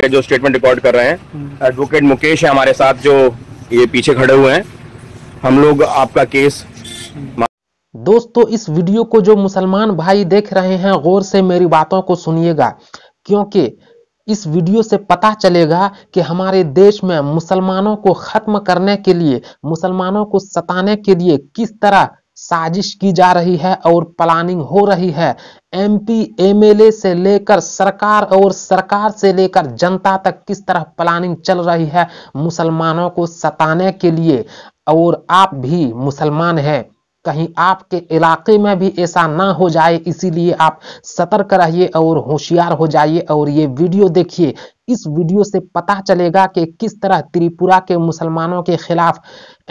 के जो statement record कर रहे हैं एडवोकेट मुकेश है हमारे साथ जो ये पीछे खड़े हुए हैं हम लोग आपका केस दोस्तों इस वीडियो को जो मुसलमान भाई देख रहे हैं गौर से मेरी बातों को सुनिएगा क्योंकि इस वीडियो से पता चलेगा कि हमारे देश में मुसलमानों को खत्म करने के लिए मुसलमानों को सताने के लिए किस तरह साजिश की जा रही है और प्लानिंग हो रही है एमपी एमएलए से लेकर सरकार और सरकार से लेकर जनता तक किस तरह प्लानिंग चल रही है मुसलमानों को सताने के लिए और आप भी मुसलमान हैं कहीं आपके इलाके में भी ऐसा ना हो जाए इसीलिए आप सतर्क रहिए और होशियार हो जाइए और ये वीडियो देखिए इस वीडियो से पता चलेगा कि किस तरह त्रिपुरा के मुसलमानों के खिलाफ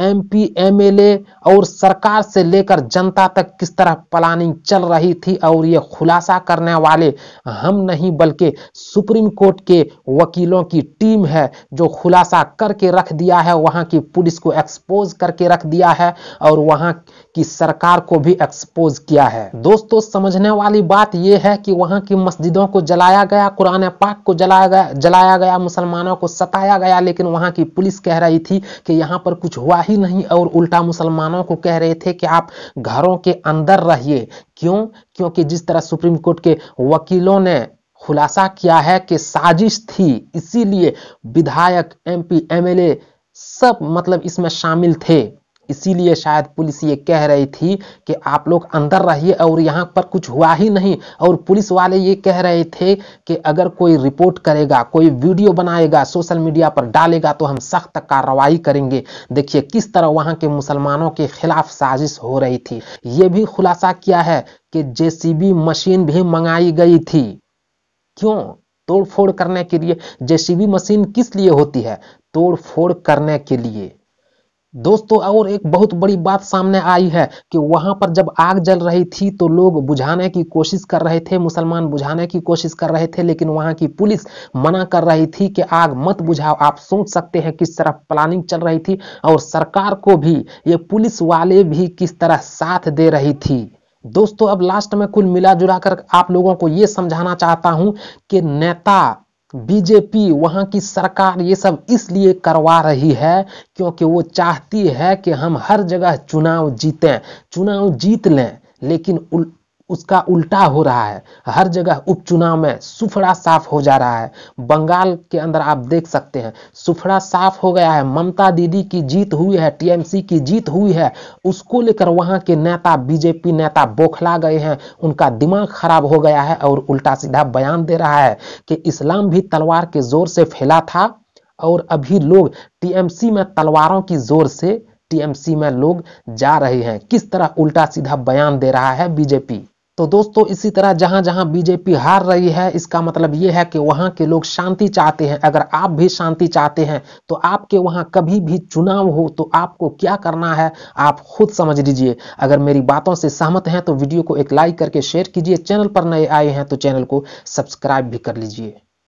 एमपी एमएलए और सरकार से लेकर जनता तक किस तरह प्लानिंग चल रही थी और ये खुलासा करने वाले हम नहीं बल्कि सुप्रीम कोर्ट के वकीलों की टीम है जो खुलासा करके रख दिया है वहाँ की पुलिस को एक्सपोज करके रख दिया है और वहाँ की सरकार को भी एक्सपोज किया है दोस्तों समझने वाली बात यह है कि वहाँ की मस्जिदों को जलाया गया कुरान पाक को जलाया गया जलाया गया मुसलमानों को सताया गया लेकिन वहाँ की पुलिस कह रही थी कि यहाँ पर कुछ हुआ ही नहीं और उल्टा मुसलमानों को कह रहे थे कि आप घरों के अंदर रहिए क्यों क्योंकि जिस तरह सुप्रीम कोर्ट के वकीलों ने खुलासा किया है कि साजिश थी इसीलिए विधायक एमपी एमएलए सब मतलब इसमें शामिल थे इसीलिए शायद पुलिस ये कह रही थी कि आप लोग अंदर रहिए और यहाँ पर कुछ हुआ ही नहीं और पुलिस वाले ये कह रहे थे कि अगर कोई रिपोर्ट करेगा कोई वीडियो बनाएगा सोशल मीडिया पर डालेगा तो हम सख्त कार्रवाई करेंगे देखिए किस तरह वहाँ के मुसलमानों के खिलाफ साजिश हो रही थी ये भी खुलासा किया है कि जेसीबी मशीन भी मंगाई गई थी क्यों तोड़फोड़ करने के लिए जेसीबी मशीन किस लिए होती है तोड़फोड़ करने के लिए दोस्तों और एक बहुत बड़ी बात सामने आई है कि वहां पर जब आग जल रही थी तो लोग बुझाने की कोशिश कर रहे थे मुसलमान बुझाने की कोशिश कर रहे थे लेकिन वहां की पुलिस मना कर रही थी कि आग मत बुझाओ आप सोच सकते हैं किस तरह प्लानिंग चल रही थी और सरकार को भी ये पुलिस वाले भी किस तरह साथ दे रही थी दोस्तों अब लास्ट में कुल मिला जुला कर आप लोगों को ये समझाना चाहता हूं कि नेता बीजेपी वहाँ की सरकार ये सब इसलिए करवा रही है क्योंकि वो चाहती है कि हम हर जगह चुनाव जीतें चुनाव जीत लें लेकिन उसका उल्टा हो रहा है हर जगह उपचुनाव में सुफड़ा साफ हो जा रहा है बंगाल के अंदर आप देख सकते हैं सुफड़ा साफ हो गया है ममता दीदी की जीत हुई है टीएमसी की जीत हुई है उसको लेकर वहाँ के नेता बीजेपी नेता बौखला गए हैं उनका दिमाग खराब हो गया है और उल्टा सीधा बयान दे रहा है कि इस्लाम भी तलवार के जोर से फैला था और अभी लोग टीएमसी में तलवारों की जोर से टीएमसी में लोग जा रहे हैं किस तरह उल्टा सीधा बयान दे रहा है बीजेपी तो दोस्तों इसी तरह जहां जहां बीजेपी हार रही है इसका मतलब ये है कि वहां के लोग शांति चाहते हैं अगर आप भी शांति चाहते हैं तो आपके वहां कभी भी चुनाव हो तो आपको क्या करना है आप खुद समझ लीजिए अगर मेरी बातों से सहमत हैं तो वीडियो को एक लाइक करके शेयर कीजिए चैनल पर नए आए हैं तो चैनल को सब्सक्राइब भी कर लीजिए